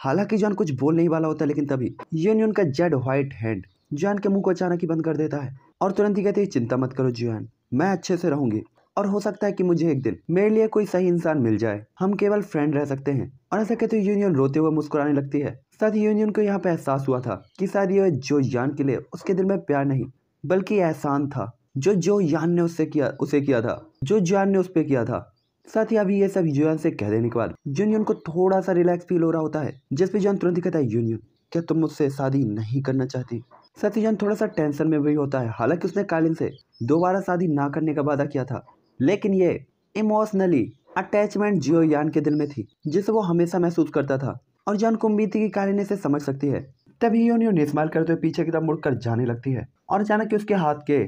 हालांकि जॉन कुछ बोल नहीं वाला होता लेकिन तभी यूनियन का जेड व्हाइट हैंड जॉन के मुंह को अचानक ही बंद कर देता है और तुरंत ही कहती है चिंता मत करो जुआन मैं अच्छे से रहूंगी और हो सकता है कि मुझे एक दिन मेरे लिए कोई सही इंसान मिल जाए हम केवल फ्रेंड रह सकते हैं और ऐसा कहते हुए यूनियन रोते हुए मुस्कुराने लगती है साथ ही यूनियन को यहाँ पे एहसास हुआ था कि शायद ये जो यान के लिए उसके दिल में प्यार नहीं बल्कि एहसान था जो जो यान ने उससे किया उसे किया था जो जान ने उस पर किया था साथ ही अभी ये सब यूनियन से कह देने के बाद यूनियन को थोड़ा सा रिलैक्स फील हो रहा होता है जिस जिसपे जान तुरंत ही कहता है यूनियन क्या तुम मुझसे शादी नहीं करना चाहती सत्यजन थोड़ा सा टेंशन में भी होता है हालांकि उसने कालिन से दोबारा शादी ना करने का वादा किया था लेकिन ये इमोशनली अटैचमेंट जियो यान के दिल में थी जिसे वो हमेशा महसूस करता था और जान को उम्मीद थी कि कालिन इसे समझ सकती है तभी योन योन स्माइल करते हुए पीछे की तरफ मुड़कर जाने लगती है और अचानक उसके हाथ के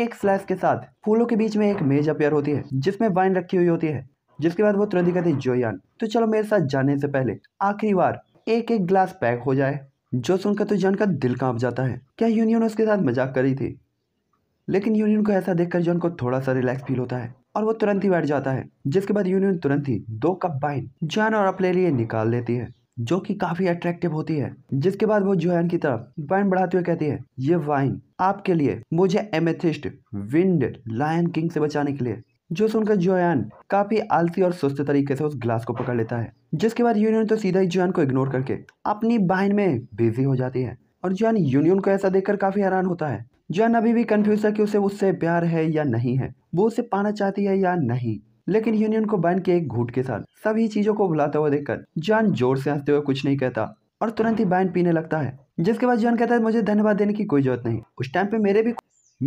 एक स्लैश के साथ फूलों के बीच में एक मेज अपेयर होती है जिसमें वाइन रखी हुई होती है जिसके बाद वो तुरंत कहती जोयान तो चलो मेरे साथ जाने से पहले आखिरी बार एक एक ग्लास पैक हो जाए जो सुनकर तो जॉन का दिल कांप जाता है क्या यूनियन उसके साथ मजाक करी थी लेकिन यूनियन को ऐसा देखकर जॉन को थोड़ा सा रिलैक्स फील होता है और वो तुरंत ही बैठ जाता है जिसके बाद यूनियन तुरंत ही दो कप वाइन जॉन और अपने लिए निकाल लेती है जो कि काफी अट्रैक्टिव होती है जिसके बाद वो जोहन की तरफ वाइन बढ़ाते हुए कहती है ये वाइन आपके लिए मुझे एमेथिस्ट विंड लायन किंग से बचाने के लिए जो सुनकर जोयान काफी आलसी और सुस्त तरीके से उस ग्लास को पकड़ लेता है जिसके बाद यूनियन तो सीधा ही जोयान को इग्नोर करके अपनी बाइन में बिजी हो जाती है और जोयान यूनियन को ऐसा देखकर काफी हैरान होता है जॉन अभी भी कन्फ्यूज है कि उसे उससे प्यार है या नहीं है वो उसे पाना चाहती है या नहीं लेकिन यूनियन को बैन के एक घूट के साथ सभी चीजों को भुलाते हुए देखकर जॉन जोर से हंसते हुए कुछ नहीं कहता और तुरंत ही बैन पीने लगता है जिसके बाद जॉन कहता है मुझे धन्यवाद देने की कोई जरूरत नहीं उस टाइम पे मेरे भी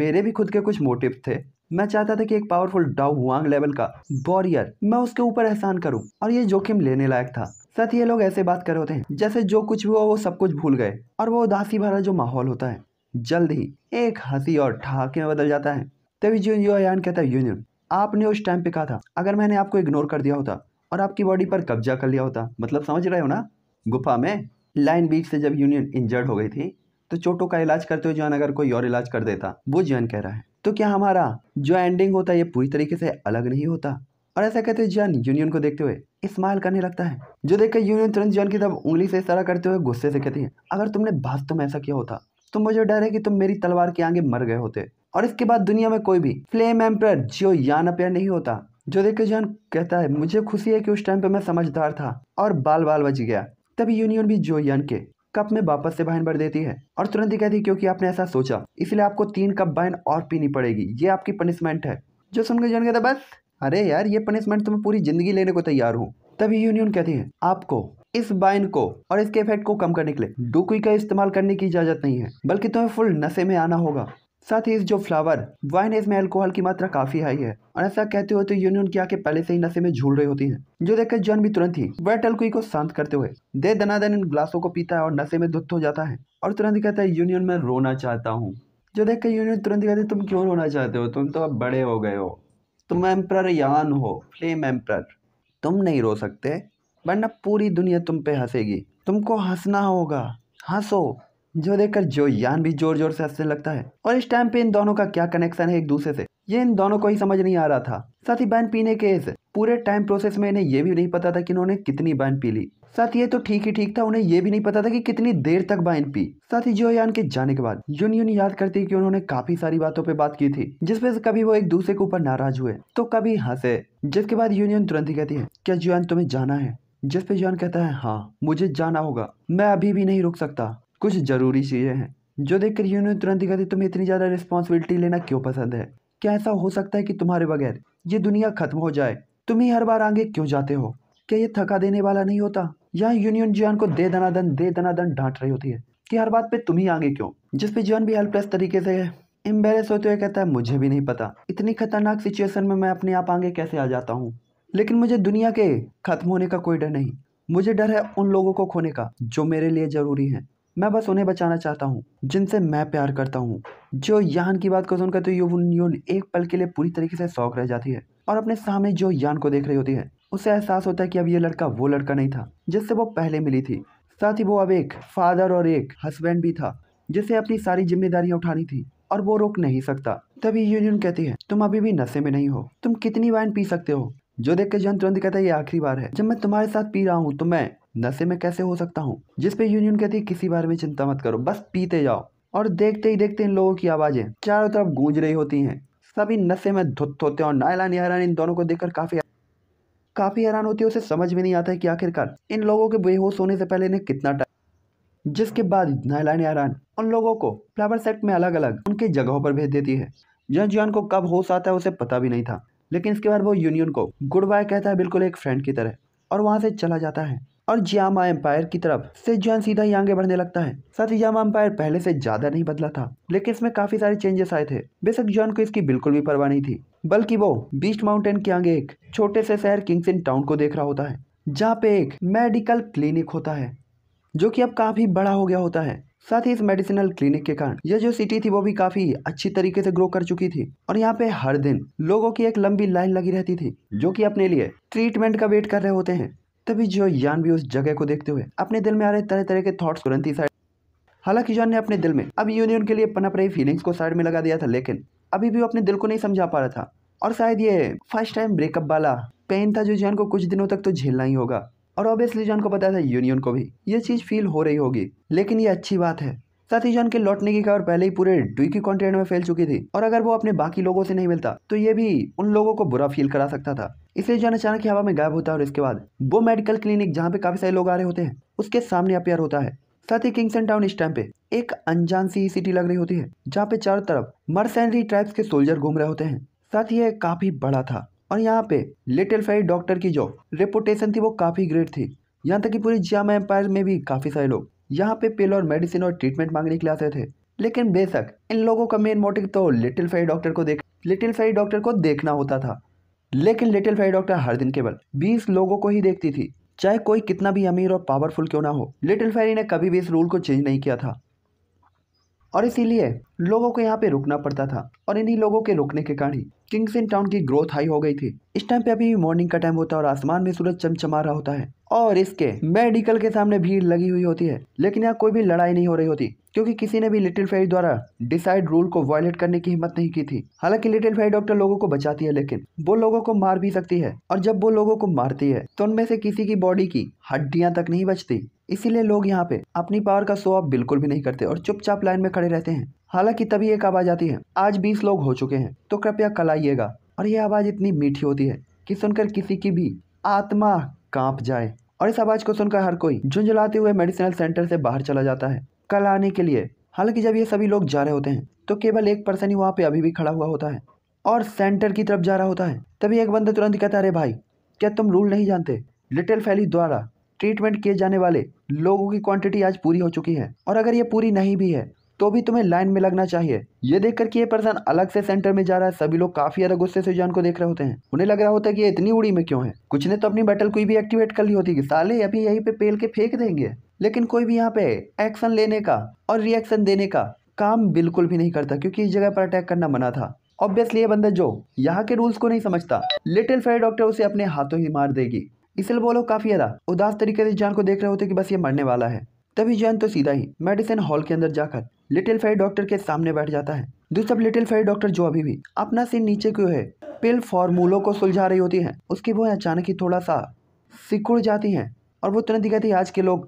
मेरे भी खुद के कुछ मोटिव थे मैं चाहता था कि एक पावरफुल डाउ हुआंग लेवल का वॉरियर मैं उसके ऊपर एहसान करूं और ये जोखिम लेने लायक था साथ ये लोग ऐसे बात कर होते हैं जैसे जो कुछ भी हुआ वो सब कुछ भूल गए और वो उदासी भरा जो माहौल होता है जल्द ही एक हंसी और ठहाके में बदल जाता है तभी जो यान कहता है यूनियन आपने उस टाइम पे कहा था अगर मैंने आपको इग्नोर कर दिया होता और आपकी बॉडी पर कब्जा कर लिया होता मतलब समझ रहे हो ना गुफा में लाइन बीच से जब यूनियन इंजर्ड हो गई थी तो चोटों का इलाज करते हुए जो अगर कोई और इलाज कर देता वो जैन कह रहा है तो क्या हमारा जो एंडिंग होता है ये पूरी तरीके से अलग नहीं होता और ऐसा कहते हुए जैन यूनियन को देखते हुए स्माइल करने लगता है जो देखकर यूनियन तुरंत जैन की तरफ उंगली से इशारा करते हुए गुस्से से कहती है अगर तुमने वास्तव में ऐसा किया होता तो मुझे डर है कि तुम मेरी तलवार के आगे मर गए होते और इसके बाद दुनिया में कोई भी फ्लेम एम्पर जियो यान अपेयर नहीं होता जो देखे जान कहता है मुझे खुशी है कि उस टाइम पे मैं समझदार था और बाल बाल बच गया तभी यूनियन भी जो यान के कप में वापस से वाइन भर देती है और तुरंत ही कहती है क्योंकि आपने ऐसा सोचा इसलिए आपको तीन कप वाइन और पीनी पड़ेगी ये आपकी पनिशमेंट है जो सुन के जान कहता बस अरे यार ये पनिशमेंट तो मैं पूरी जिंदगी लेने को तैयार हूँ तभी यूनियन कहती है आपको इस बाइन को और इसके इफेक्ट को कम करने के लिए डुकुई का इस्तेमाल करने की इजाजत नहीं है बल्कि तुम्हें फुल नशे में आना होगा साथ ही इस जो फ्लावर वाइन है इसमें अल्कोहल की मात्रा काफी हाई है और ऐसा कहते हुए तो यूनियन की आके पहले से ही नशे में झूल रही होती है जो देखकर जॉन भी तुरंत ही वह टलकुई को शांत करते हुए दे दना दन इन ग्लासों को पीता है और नशे में धुत हो जाता है और तुरंत ही कहता है यूनियन में रोना चाहता हूँ जो देखकर यूनियन तुरंत कहते तुम क्यों रोना चाहते हो तुम तो अब बड़े हो गए हो तुम एम्प्रर यान हो फ्लेम एम्प्रर तुम नहीं रो सकते वरना पूरी दुनिया तुम पे हंसेगी तुमको हंसना होगा हंसो जो देखकर जो यान भी जोर जोर से हंसने लगता है और इस टाइम पे इन दोनों का क्या कनेक्शन है एक दूसरे से ये इन दोनों को ही समझ नहीं आ रहा था साथ ही बैन पीने के इस पूरे टाइम प्रोसेस में इन्हें ये भी नहीं पता था कि इन्होंने कितनी बैन पी ली साथ ये तो ठीक ही ठीक था उन्हें ये भी नहीं पता था कि कितनी देर तक बाइन पी साथ ही जो यान के जाने के बाद यून यून याद करती है कि उन्होंने काफी सारी बातों पे बात की थी से कभी वो एक दूसरे के ऊपर नाराज हुए तो कभी हंसे जिसके बाद यूनियन तुरंत ही कहती है क्या जुआन तुम्हें जाना है जिस पे जॉन कहता है हाँ मुझे जाना होगा मैं अभी भी नहीं रुक सकता कुछ ज़रूरी चीज़ें हैं जो देखकर यूनियन तुरंत ही कहती तुम्हें इतनी ज़्यादा रिस्पॉन्सिबिलिटी लेना क्यों पसंद है क्या ऐसा हो सकता है कि तुम्हारे बगैर ये दुनिया खत्म हो जाए तुम ही हर बार आगे क्यों जाते हो क्या ये थका देने वाला नहीं होता यहाँ यूनियन जियान को दे धनादन दे धनादन डांट रही होती है कि हर बात पे तुम ही आगे क्यों जिस पे जियान भी हेल्पलेस तरीके से है इम्बेरस होते हुए कहता है मुझे भी नहीं पता इतनी खतरनाक सिचुएशन में मैं अपने आप आगे कैसे आ जाता हूँ लेकिन मुझे दुनिया के खत्म होने का कोई डर नहीं मुझे डर है उन लोगों को खोने का जो मेरे लिए ज़रूरी हैं मैं बस उन्हें बचाना चाहता हूँ जिनसे मैं प्यार करता हूँ जो यान की बात को सुनकर तो यूनियन एक पल के लिए पूरी तरीके से शौक रह जाती है और अपने सामने जो यान को देख रही होती है उसे एहसास होता है कि अब ये लड़का वो लड़का नहीं था जिससे वो पहले मिली थी साथ ही वो अब एक फादर और एक हस्बैंड भी था जिसे अपनी सारी जिम्मेदारियां उठानी थी और वो रोक नहीं सकता तभी यूनियन कहती है तुम अभी भी नशे में नहीं हो तुम कितनी वाइन पी सकते हो जो देख के जॉन तुरंत कहता है ये आखिरी बार है जब मैं तुम्हारे साथ पी रहा हूँ तो मैं नशे में कैसे हो सकता हूँ जिसपे यूनियन कहती है किसी बारे में चिंता मत करो बस पीते जाओ और देखते ही देखते इन लोगों की आवाजें चारों तरफ गूंज रही होती हैं सभी नशे में धुत होते हैं और नायला निहरान इन दोनों को देखकर काफी काफी हैरान होती है उसे समझ में नहीं आता है कि आखिरकार इन लोगों के बेहोश होने से पहले इन्हें कितना टाइम जिसके बाद नायला यारान उन लोगों को फ्लावर सेट में अलग अलग उनके जगहों पर भेज देती है जन जियान को कब होश आता है उसे पता भी नहीं था लेकिन इसके बाद वो यूनियन को गुड बाय कहता है बिल्कुल एक फ्रेंड की तरह और वहाँ से चला जाता है और जियामा एम्पायर की तरफ से जॉन सीधा ही आगे बढ़ने लगता है साथ ही जामा एम्पायर पहले से ज्यादा नहीं बदला था लेकिन इसमें काफी सारे चेंजेस आए थे बेशक जॉन को इसकी बिल्कुल भी परवाह नहीं थी बल्कि वो बीस्ट माउंटेन के आगे एक छोटे से शहर इन टाउन को देख रहा होता है जहाँ पे एक मेडिकल क्लिनिक होता है जो कि अब काफी बड़ा हो गया होता है साथ ही इस मेडिसिनल क्लिनिक के कारण यह जो सिटी थी वो भी काफी अच्छी तरीके से ग्रो कर चुकी थी और यहाँ पे हर दिन लोगों की एक लंबी लाइन लगी रहती थी जो कि अपने लिए ट्रीटमेंट का वेट कर रहे होते हैं तभी जो यान भी उस जगह को देखते हुए अपने दिल में आ रहे तरह तरह के थॉट्स तुरंत ही साइड हालांकि जॉन ने अपने दिल में अब यूनियन के लिए पनप रही फीलिंग्स को साइड में लगा दिया था लेकिन अभी भी वो अपने दिल को नहीं समझा पा रहा था और शायद ये फर्स्ट टाइम ब्रेकअप वाला पेन था जो जॉन को कुछ दिनों तक तो झेलना ही होगा और ऑब्वियसली जॉन को पता था यूनियन को भी ये चीज़ फील हो रही होगी लेकिन ये अच्छी बात है साथ ही जॉन के लौटने की खबर पहले ही पूरे की कॉन्टिनेंट में फैल चुकी थी और अगर वो अपने बाकी लोगों से नहीं मिलता तो ये भी उन लोगों को बुरा फील करा सकता था इसलिए जॉन अचानक हवा में गायब होता है और इसके बाद वो मेडिकल क्लिनिक जहाँ पे काफी सारे लोग आ रहे होते हैं उसके सामने अपेयर होता है साथ ही किंगसन टाउन इस टाइम पे एक अनजान सी सिटी लग रही होती है जहाँ पे चारों तरफ मर्सेनरी ट्राइब्स के सोल्जर घूम रहे होते हैं साथ ही यह काफी बड़ा था और यहाँ पे लिटिल फेरी डॉक्टर की जो रेपुटेशन थी वो काफ़ी ग्रेट थी यहाँ तक कि पूरी जियामा एम्पायर में भी काफ़ी सारे लोग यहाँ पे पिल और मेडिसिन और ट्रीटमेंट मांगने के लिए आते थे लेकिन बेशक इन लोगों का मेन मोटिव तो लिटिल फेरी डॉक्टर को देख लिटिल फेरी डॉक्टर को देखना होता था लेकिन लिटिल फेरी डॉक्टर हर दिन केवल बीस लोगों को ही देखती थी चाहे कोई कितना भी अमीर और पावरफुल क्यों ना हो लिटिल फेरी ने कभी भी इस रूल को चेंज नहीं किया था और इसीलिए लोगों को यहाँ पे रुकना पड़ता था और इन्हीं लोगों के रुकने के कारण ही इन टाउन की ग्रोथ हाई हो गई थी इस टाइम पे अभी मॉर्निंग का टाइम होता है और आसमान में सूरज चमचमा रहा होता है और इसके मेडिकल के सामने भीड़ लगी हुई होती है लेकिन यहाँ कोई भी लड़ाई नहीं हो रही होती क्योंकि किसी ने भी लिटिल फेरी द्वारा डिसाइड रूल को वायलेट करने की हिम्मत नहीं की थी हालांकि लिटिल फेरी डॉक्टर लोगों को बचाती है लेकिन वो लोगों को मार भी सकती है और जब वो लोगों को मारती है तो उनमें से किसी की बॉडी की हड्डियां तक नहीं बचती इसीलिए लोग यहाँ पे अपनी पावर का शो ऑफ बिल्कुल भी नहीं करते और चुपचाप लाइन में खड़े रहते हैं हालांकि तभी एक आवाज आती है आज बीस लोग हो चुके हैं तो कृपया कल आइएगा और यह आवाज इतनी मीठी होती है कि सुनकर किसी की भी आत्मा कांप जाए और इस आवाज को सुनकर हर कोई झुंझुलाते हुए मेडिसिनल सेंटर से बाहर चला जाता है कल आने के लिए हालांकि जब ये सभी लोग जा रहे होते हैं तो केवल एक पर्सन ही वहाँ पे अभी भी खड़ा हुआ होता है और सेंटर की तरफ जा रहा होता है तभी एक बंदा तुरंत कहता है अरे भाई क्या तुम रूल नहीं जानते लिटिल फैली द्वारा ट्रीटमेंट किए जाने वाले लोगों की क्वांटिटी आज पूरी हो चुकी है और अगर ये पूरी नहीं भी है तो भी तुम्हें लाइन में लगना चाहिए ये देखकर कि ये पर्सन अलग से सेंटर में जा रहा है सभी लोग काफी ज्यादा गुस्से से जान को देख रहे होते हैं उन्हें लग रहा होता है कि ये इतनी उड़ी में क्यों है कुछ ने तो अपनी बैटल कोई भी एक्टिवेट कर ली होती कि साले अभी यहीं पे पेल के फेंक देंगे लेकिन कोई भी यहाँ पे एक्शन लेने का और रिएक्शन देने का काम बिल्कुल भी नहीं करता क्योंकि इस जगह पर अटैक करना मना था ऑब्वियसली ये बंदा जो यहाँ के रूल्स को नहीं समझता लिटिल फेयर डॉक्टर उसे अपने हाथों ही मार देगी इसलिए वो लोग काफ़ी ज़्यादा उदास तरीके से जान को देख रहे होते कि बस ये मरने वाला है तभी जॉन तो सीधा ही मेडिसिन हॉल के अंदर जाकर लिटिल फाइट डॉक्टर के सामने बैठ जाता है दूसरा लिटिल फेरी डॉक्टर जो अभी भी अपना सिर नीचे क्यों है पिल फॉर्मूलों को सुलझा रही होती है उसकी वो अचानक ही थोड़ा सा सिकुड़ जाती है और वो तुरंत दिखाती है आज के लोग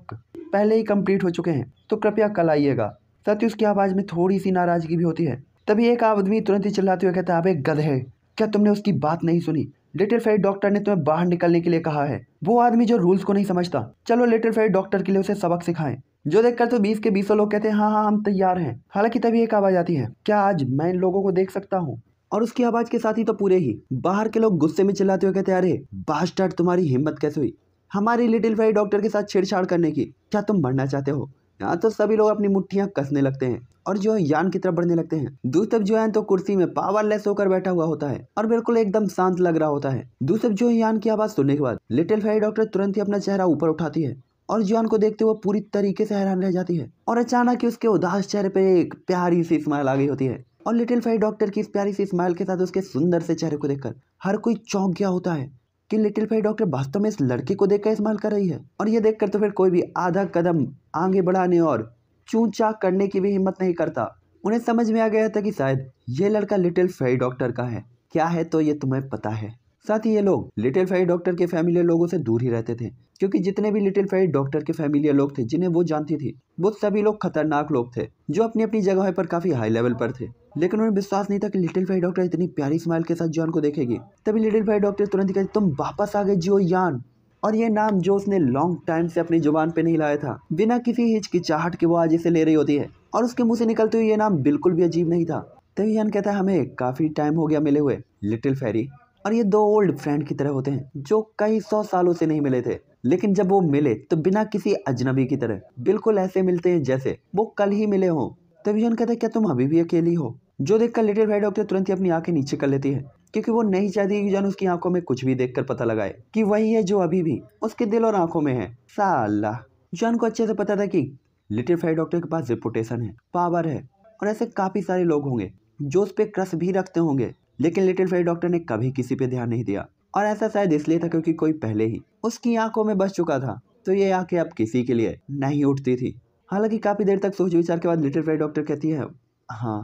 पहले ही कंप्लीट हो चुके हैं तो कृपया कल आइएगा साथ ही उसकी आवाज़ में थोड़ी सी नाराज़गी भी होती है तभी एक आदमी तुरंत ही चिल्लाते हुए कहता है अबे गधे क्या तुमने उसकी बात नहीं सुनी लिटिल फेरी डॉक्टर ने तुम्हें बाहर निकलने के लिए कहा है वो आदमी जो रूल्स को नहीं समझता चलो लिटिल फेरी डॉक्टर के लिए उसे सबक सिखाएं जो देखकर तो बीस के बीसों लोग कहते हैं हाँ हाँ हम तैयार हैं हालांकि तभी एक आवाज आती है क्या आज मैं इन लोगों को देख सकता हूँ और उसकी आवाज के साथ ही तो पूरे ही बाहर के लोग गुस्से में चिल्लाते हुए कहते अरे बास्टर्ड तुम्हारी हिम्मत कैसे हुई हमारी लिटिल फेरी डॉक्टर के साथ छेड़छाड़ करने की क्या तुम मरना चाहते हो यहाँ तो सभी लोग अपनी मुठ्ठियाँ कसने लगते हैं और जो है यान की तरफ बढ़ने लगते हैं दूसब जो है तो कुर्सी में पावरलेस होकर बैठा हुआ होता है और बिल्कुल एकदम शांत लग रहा होता है दूसब जो जो यान की आवाज सुनने के बाद लिटिल फेरी डॉक्टर तुरंत ही अपना चेहरा ऊपर उठाती है और जुआन को देखते हुए पूरी तरीके से हैरान रह जाती है और अचानक ही उसके उदास चेहरे पर एक प्यारी सी स्माइल आ गई होती है और लिटिल फेरी डॉक्टर की इस प्यारी सी स्माइल के साथ उसके सुंदर से चेहरे को देखकर हर कोई चौंक गया होता है कि लिटिल फेयर डॉक्टर वास्तव में इस लड़के को देखकर इस्तेमाल कर रही है और ये देखकर तो फिर कोई भी आधा कदम आगे बढ़ाने और चूचा चाक करने की भी हिम्मत नहीं करता उन्हें समझ में आ गया था कि शायद ये लड़का लिटिल फेयर डॉक्टर का है क्या है तो ये तुम्हें पता है साथ ही ये लोग लिटिल फेयर डॉक्टर के फैमिली लोगों से दूर ही रहते थे क्योंकि जितने भी लिटिल फेरी डॉक्टर के फैमिलियर लोग थे जिन्हें वो जानती थी वो सभी लोग खतरनाक लोग थे जो अपनी अपनी जगह पर काफी हाई लेवल पर थे लेकिन उन्हें विश्वास नहीं था कि लिटिल फेरी डॉक्टर इतनी प्यारी स्माइल के साथ जॉन को देखेगी तभी लिटिल फेयर डॉक्टर तुरंत कहते तुम वापस आ गए जियो यान और ये नाम जो उसने लॉन्ग टाइम से अपनी जुबान पे नहीं लाया था बिना किसी हिचकिचाहट के वो आज इसे ले रही होती है और उसके मुंह से निकलते हुए ये नाम बिल्कुल भी अजीब नहीं था तभी यान कहता है हमें काफी टाइम हो गया मिले हुए लिटिल फेरी और ये दो ओल्ड फ्रेंड की तरह होते हैं जो कई सौ सालों से नहीं मिले थे लेकिन जब वो मिले तो बिना किसी अजनबी की तरह बिल्कुल ऐसे मिलते हैं जैसे वो कल ही मिले हों तब जॉन कहते क्या तुम अभी भी अकेली हो जो देखकर लिटिल भाई डॉक्टर तुरंत ही अपनी आंखें नीचे कर लेती है क्योंकि वो नहीं चाहती कि उसकी आंखों में कुछ भी देखकर पता लगाए कि वही है जो अभी भी उसके दिल और आंखों में है साला जॉन को अच्छे से पता था कि लिटिल फ्राई डॉक्टर के पास रिपोटेशन है पावर है और ऐसे काफ़ी सारे लोग होंगे जो उस पर क्रस भी रखते होंगे लेकिन लिटिल फ्राई डॉक्टर ने कभी किसी पे ध्यान नहीं दिया और ऐसा शायद इसलिए था क्योंकि कोई पहले ही उसकी आंखों में बस चुका था तो ये आंखें अब किसी के लिए नहीं उठती थी हालांकि काफ़ी देर तक सोच विचार के बाद लिटिल फ्राई डॉक्टर कहती है हाँ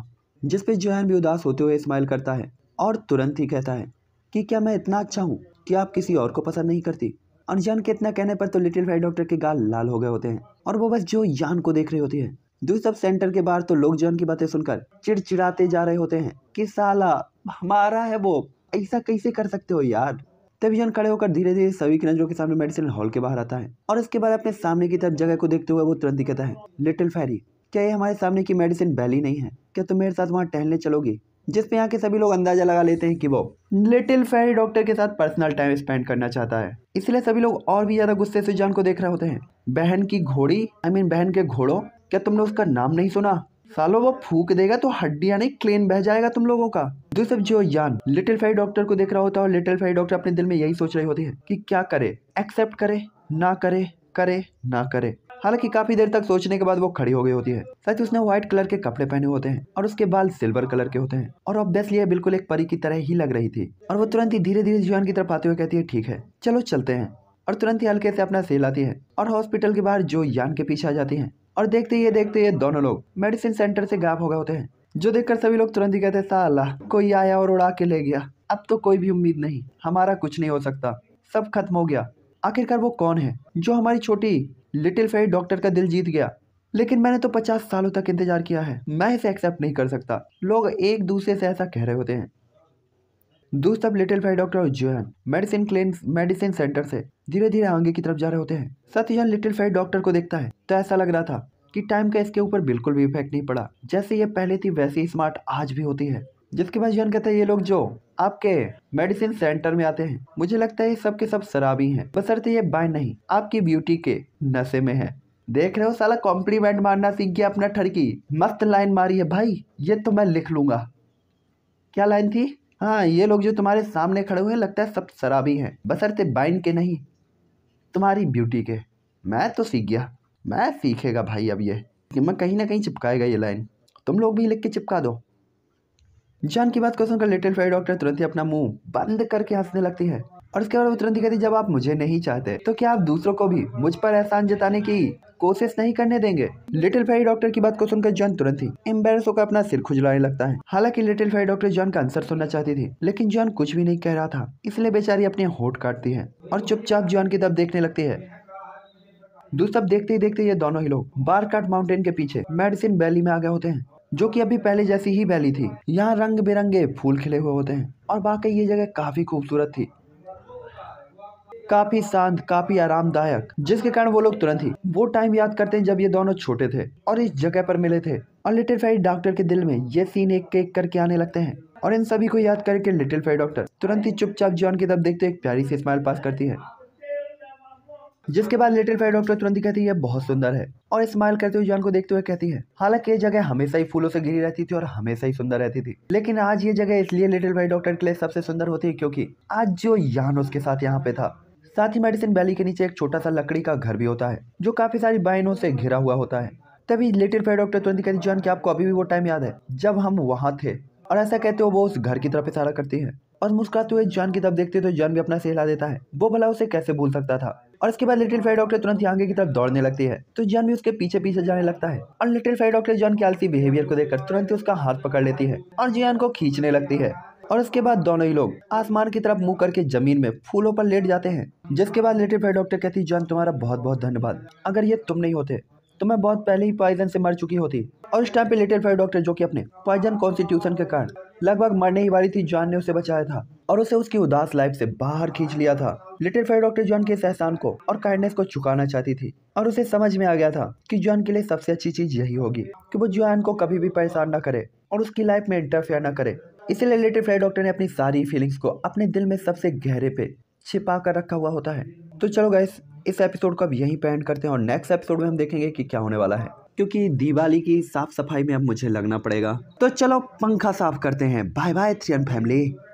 जिसपे पे जोहन भी उदास होते हुए स्माइल करता है और तुरंत ही कहता है कि क्या मैं इतना अच्छा हूँ कि आप किसी और को पसंद नहीं करती और जान के इतना कहने पर तो लिटिल फ्राई डॉक्टर के गाल लाल हो गए होते हैं और वो बस जो यान को देख रही होती है दूसरी तरफ सेंटर के बाहर तो लोग जोहन की बातें सुनकर चिड़चिड़ाते जा रहे होते हैं कि साला हमारा है वो ऐसा कैसे कर सकते हो यार तभी जॉन खड़े होकर धीरे धीरे सभी की नजरों के सामने मेडिसिन हॉल के बाहर आता है और उसके बाद अपने सामने की तरफ जगह को देखते हुए वो तुरंत ही कहता है लिटिल फैरी क्या ये हमारे सामने की मेडिसिन बैली नहीं है क्या तुम मेरे साथ वहाँ टहलने चलोगे जिसमें यहाँ के सभी लोग अंदाजा लगा लेते हैं कि वो लिटिल फेरी डॉक्टर के साथ पर्सनल टाइम स्पेंड करना चाहता है इसलिए सभी लोग और भी ज्यादा गुस्से से जान को देख रहे होते हैं बहन की घोड़ी आई मीन बहन के घोड़ों क्या तुमने उसका नाम नहीं सुना सालों वो फूक देगा तो हड्डियां नहीं क्लेन बह जाएगा तुम लोगों का दूसरे जो यान लिटिल फाइव डॉक्टर को देख रहा होता है और लिटिल फाइव डॉक्टर अपने दिल में यही सोच रही होती है कि क्या करे एक्सेप्ट करे ना करे करे ना करे हालांकि काफी देर तक सोचने के बाद वो खड़ी हो गई होती है सच उसने व्हाइट कलर के कपड़े पहने होते हैं और उसके बाल सिल्वर कलर के होते हैं और ऑब्वियसली ये बिल्कुल एक परी की तरह ही लग रही थी और वो तुरंत ही धीरे धीरे जुआन की तरफ आते हुए कहती है ठीक है चलो चलते हैं और तुरंत ही हल्के से अपना सेल आती है और हॉस्पिटल के बाहर जो यान के पीछे आ जाती है और देखते ये देखते ये दोनों लोग मेडिसिन सेंटर से गायब हो गए होते हैं जो देखकर सभी लोग तुरंत ही कहते हैं साला कोई आया और उड़ा के ले गया अब तो कोई भी उम्मीद नहीं हमारा कुछ नहीं हो सकता सब खत्म हो गया आखिरकार वो कौन है जो हमारी छोटी लिटिल फेरी डॉक्टर का दिल जीत गया लेकिन मैंने तो पचास सालों तक इंतजार किया है मैं इसे एक्सेप्ट नहीं कर सकता लोग एक दूसरे से ऐसा कह रहे होते हैं दोस्त अब लिटिल भाई डॉक्टर और जोहन मेडिसिन क्लिन मेडिसिन सेंटर से धीरे धीरे आगे की तरफ जा रहे होते हैं साथ सत्यन लिटिल भाई डॉक्टर को देखता है तो ऐसा लग रहा था कि टाइम का इसके ऊपर बिल्कुल भी इफेक्ट नहीं पड़ा जैसे ये पहले थी वैसे ही स्मार्ट आज भी होती है जिसके बाद जोहन कहते हैं ये लोग जो आपके मेडिसिन सेंटर में आते हैं मुझे लगता है सबके सब शराबी हैं बसरते ये बाय नहीं आपकी ब्यूटी के नशे में है देख रहे हो साला कॉम्प्लीमेंट मारना सीख गया अपना ठरकी मस्त लाइन मारी है भाई ये तो मैं लिख लूंगा क्या लाइन थी हाँ ये लोग जो तुम्हारे सामने खड़े हुए हैं लगता है सब शराबी हैं बसरते बाइन के नहीं तुम्हारी ब्यूटी के मैं तो सीख गया मैं सीखेगा भाई अब ये कि मैं कहीं ना कहीं चिपकाएगा ये लाइन तुम लोग भी लिख के चिपका दो जान की बात को सुनकर लिटिल फ्राई डॉक्टर तुरंत ही अपना मुंह बंद करके हंसने लगती है और उसके बाद वो तुरंत कहती जब आप मुझे नहीं चाहते तो क्या आप दूसरों को भी मुझ पर एहसान जताने की कोशिश नहीं करने देंगे लिटिल फेरी डॉक्टर की बात को सुनकर जॉन तुरंत ही एम्बेस होकर अपना सिर खुजलाने लगता है हालांकि लिटिल फेरी डॉक्टर जॉन का आंसर सुनना चाहती थी लेकिन जॉन कुछ भी नहीं कह रहा था इसलिए बेचारी अपने होठ काटती है और चुपचाप जॉन की तरफ देखने लगती है दूसरा देखते ही देखते ये दोनों ही लोग बारकाट माउंटेन के पीछे मेडिसिन वैली में आ गए होते हैं जो कि अभी पहले जैसी ही वैली थी यहाँ रंग बिरंगे फूल खिले हुए होते हैं और बाकी ये जगह काफी खूबसूरत थी काफी शांत काफी आरामदायक जिसके कारण वो लोग तुरंत ही वो टाइम याद करते हैं जब ये दोनों छोटे थे और इस जगह पर मिले थे और लिटिल फाइट डॉक्टर के दिल में ये सीन एक एक करके आने लगते हैं और इन सभी को याद करके लिटिल फाइट डॉक्टर तुरंत ही चुपचाप जॉन की तरफ देखते एक प्यारी सी स्माइल पास करती है जिसके बाद लिटिल फाइड डॉक्टर तुरंत ही कहती है बहुत सुंदर है और स्माइल करते हुए जॉन को देखते हुए कहती है हालांकि ये जगह हमेशा ही फूलों से घिरी रहती थी और हमेशा ही सुंदर रहती थी लेकिन आज ये जगह इसलिए लिटिल फाइट डॉक्टर के लिए सबसे सुंदर होती है क्योंकि आज जो यान उसके साथ यहाँ पे था साथ ही मेडिसिन वैली के नीचे एक छोटा सा लकड़ी का घर भी होता है जो काफी सारी बाइनों से घिरा हुआ होता है तभी लिटिल फायर डॉक्टर तुरंत कहती जॉन की आपको अभी भी वो टाइम याद है जब हम वहाँ थे और ऐसा कहते हो वो उस घर की तरफ इशारा करती है और मुस्कुराते हुए जॉन की तरफ देखते तो जॉन भी अपना सहला हिला देता है वो भला उसे कैसे भूल सकता था और इसके बाद लिटिल फायर डॉक्टर तुरंत ही आगे की तरफ दौड़ने लगती है तो जॉन भी उसके पीछे पीछे जाने लगता है और लिटिल फायर डॉक्टर जॉन के आलसी बिहेवियर को देखकर तुरंत ही उसका हाथ पकड़ लेती है और जियान को खींचने लगती है और उसके बाद दोनों ही लोग आसमान की तरफ मुंह करके जमीन में फूलों पर लेट जाते हैं जिसके बाद लेटे हुए डॉक्टर कहती जॉन तुम्हारा बहुत बहुत धन्यवाद अगर ये तुम नहीं होते तो मैं बहुत पहले ही पॉइजन से मर चुकी होती और उस टाइम पे लेटेड फाइव डॉक्टर जो कि अपने पॉइजन कॉन्स्टिट्यूशन के कारण लगभग मरने ही वाली थी जॉन ने उसे बचाया था और उसे उसकी उदास लाइफ से बाहर खींच लिया था लिटिल फाइव डॉक्टर जॉन के इस एहसान को और काइंडनेस को चुकाना चाहती थी और उसे समझ में आ गया था कि जॉन के लिए सबसे अच्छी चीज यही होगी कि वो जॉन को कभी भी परेशान न करे और उसकी लाइफ में इंटरफेयर न करे इससे रिलेटेड फ्राइड डॉक्टर ने अपनी सारी फीलिंग्स को अपने दिल में सबसे गहरे पे छिपा कर रखा हुआ होता है तो चलो गाइस इस एपिसोड को अब यहीं पे एंड करते हैं और नेक्स्ट एपिसोड में हम देखेंगे कि क्या होने वाला है क्योंकि दिवाली की साफ सफाई में अब मुझे लगना पड़ेगा तो चलो पंखा साफ करते हैं बाय बाय थ्रियन फैमिली